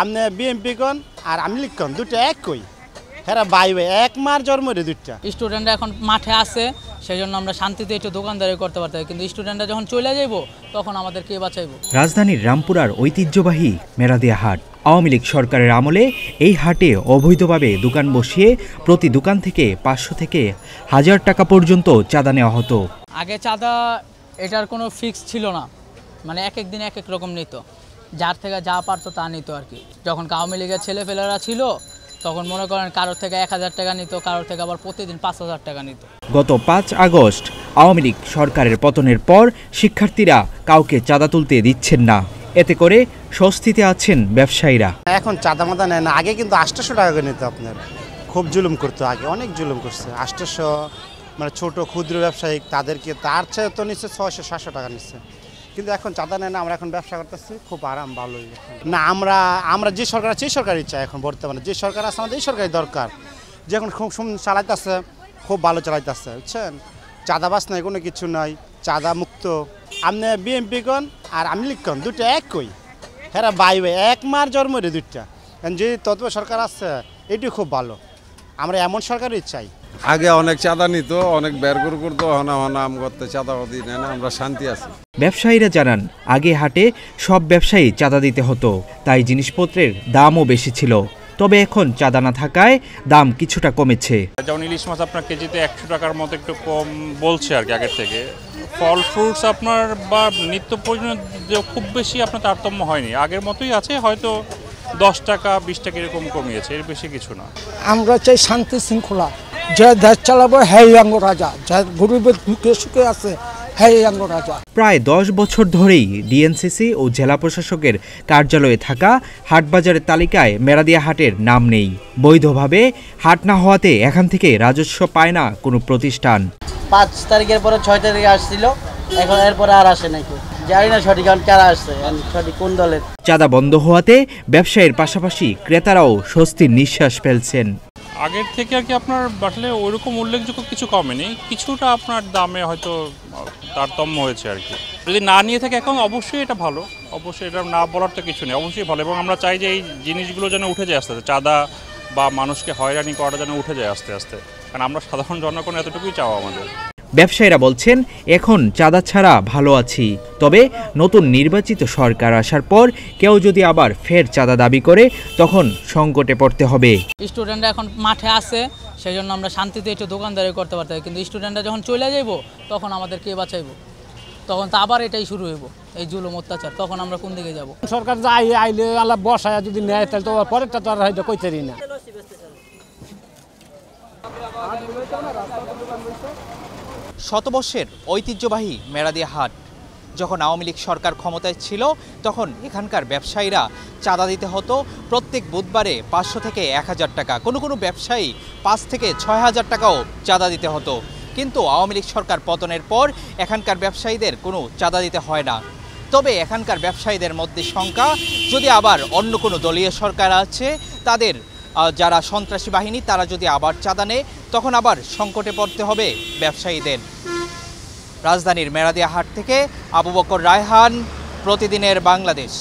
আপনি বিএমপি কন আর আমি লিখন দুটো এক কই হ্যাঁ বাই বাই এক মার জন্ম রে দুইটা স্টুডেন্টরা এখন মাঠে আছে সেই জন্য আমরা শান্তিতে একটু দোকানদারি করতে পারতে কিন্তু স্টুডেন্টরা যখন চলে যাইব তখন আমাদের কে বাঁচাইব রাজধানীর রামপুরার ঐতিহ্যবাহী মেরাদিয়া হাট আওয়ামী লীগ সরকারের আমলে এই হাটে অবৈধভাবে দোকান বসিয়ে প্রতি দোকান থেকে পাঁচশো থেকে হাজার টাকা পর্যন্ত চাঁদা নেওয়া হতো আগে চাঁদা এটার কোনো ফিক্স ছিল না মানে এক এক দিন এক এক রকম নিত যার থেকে যা পারতো তা নিত আর কি যখন আওয়ামী লীগের ছেলেপেলেরা ছিল তখন মনে করেন কারোর থেকে এক হাজার টাকা নিত কারোর থেকে আবার প্রতিদিন পাঁচ হাজার টাকা নিত গত পাঁচ আগস্ট আওয়ামী লীগ সরকারের পতনের পর শিক্ষার্থীরা কাউকে চাঁদা তুলতে দিচ্ছেন না এতে করে স্বস্তিতে আছেন ব্যবসায়ীরা এখন চাঁদা মাদা নেয় না আগে কিন্তু আটশোশো টাকা নিত আপনার খুব জুলুম করতো আগে অনেক জুলুম করছে আটশোশো মানে ছোট ক্ষুদ্র ব্যবসায়ী তাদেরকে তার চেয়ে তো নিচ্ছে ছয়শো সাতশো টাকা নিচ্ছে কিন্তু এখন চাঁদা নেয় না আমরা এখন ব্যবসা করতেছি খুব আরাম ভালোই না আমরা আমরা যে সরকার আছে সেই সরকারই চাই এখন বর্তমানে যে সরকার আছে আমাদের এই সরকারই দরকার যে এখন খুব সুন্দর চালাইতেছে খুব ভালো চালাইতেছে বুঝছেন চাঁদাবাস নাই কোনো কিছু নাই চাঁদা মুক্ত আপনি বিএমপি কন আর আমি লিখকন দুটো একই হ্যাঁ বাই বাই এক মার জন্ম রে দুইটা যে তত সরকার আছে এটি খুব ভালো আমরা এমন সরকারই চাই আগে অনেক চাঁদা নিত অনেক বের করতো হনা হনা আম করতে চাঁদা দিই না আমরা শান্তি আছি ব্যবসায়ীরা জানান আগে হাটে সব ব্যবসায়ী চাঁদা দিতে হতো তাই জিনিসপত্রের দামও বেশি ছিল তবে এখন চাঁদা না থাকায় দাম কিছুটা কমেছে যেমন ইলিশ মাছ আপনার কেজিতে একশো টাকার মতো একটু কম বলছে আর কি আগের থেকে ফল ফ্রুটস আপনার বা নিত্য প্রয়োজনীয় খুব বেশি আপনার তারতম্য হয়নি আগের মতোই আছে হয়তো দশ টাকা বিশ টাকা এরকম কমিয়েছে এর বেশি কিছু না আমরা চাই শান্তি শৃঙ্খলা যে দেশ চালাবো হ্যাঁ রাজা যা গরিবের সুখে আছে প্রায় দশ বছর ধরেই ডিএনসিসি ও জেলা প্রশাসকের কার্যালয়ে থাকা হাটবাজারের তালিকায় মেরাদিয়া হাটের নাম নেই বৈধভাবে হাট না হওয়াতে এখান থেকে রাজস্ব পায় না কোনো প্রতিষ্ঠান পাঁচ তারিখের পরে ছয় তারিখে আসছিল এখন এরপরে আর আসে নাকি জানি না সঠিক কারণ কারা আসছে সঠিক কোন দলের চাঁদা বন্ধ হওয়াতে ব্যবসায়ীর পাশাপাশি ক্রেতারাও স্বস্তির নিঃশ্বাস ফেলছেন আগের থেকে আর কি আপনার বাটলে ওইরকম উল্লেখযোগ্য কিছু কমেনি কিছুটা আপনার দামে হয়তো তারতম্য হয়েছে আর কি যদি না নিয়ে থাকে এখন অবশ্যই এটা ভালো অবশ্যই এটা না বলার তো কিছু নেই অবশ্যই ভালো এবং আমরা চাই যে এই জিনিসগুলো যেন উঠে যায় আস্তে আস্তে চাঁদা বা মানুষকে হয়রানি করাটা যেন উঠে যায় আস্তে আস্তে কারণ আমরা সাধারণ জনগণ এতটুকুই চাওয়া আমাদের ব্যবসায়ীরা বলছেন এখন চাঁদা ছাড়া ভালো আছি তবে নতুন নির্বাচিত সরকার আসার পর কেউ যদি আবার ফের চাঁদা দাবি করে তখন সংকটে পড়তে হবে স্টুডেন্টরা এখন মাঠে আছে সেই জন্য আমরা শান্তিতে একটু দোকানদারি করতে পারতে কিন্তু স্টুডেন্টরা যখন চলে যাইব তখন আমাদের কে বাঁচাইব তখন তো আবার এটাই শুরু হইব এই জুলুম অত্যাচার তখন আমরা কোন দিকে যাব সরকার যাই আইলে আল্লাহ বসায় যদি নেয় তাহলে তো পরেরটা তো আর হয়তো কইতেরি না শতবর্ষের ঐতিহ্যবাহী মেরাদিয়া হাট যখন আওয়ামী লীগ সরকার ক্ষমতায় ছিল তখন এখানকার ব্যবসায়ীরা চাঁদা দিতে হতো প্রত্যেক বুধবারে পাঁচশো থেকে এক হাজার টাকা কোনো কোনো ব্যবসায়ী পাঁচ থেকে ছয় হাজার টাকাও চাঁদা দিতে হতো কিন্তু আওয়ামী লীগ সরকার পতনের পর এখানকার ব্যবসায়ীদের কোনো চাঁদা দিতে হয় না তবে এখানকার ব্যবসায়ীদের মধ্যে শঙ্কা যদি আবার অন্য কোনো দলীয় সরকার আছে তাদের যারা সন্ত্রাসী বাহিনী তারা যদি আবার চাঁদা নেয় তখন আবার সংকটে পড়তে হবে ব্যবসায়ীদের রাজধানীর মেরাদিয়া হাট থেকে আবু বকর রায়হান প্রতিদিনের বাংলাদেশ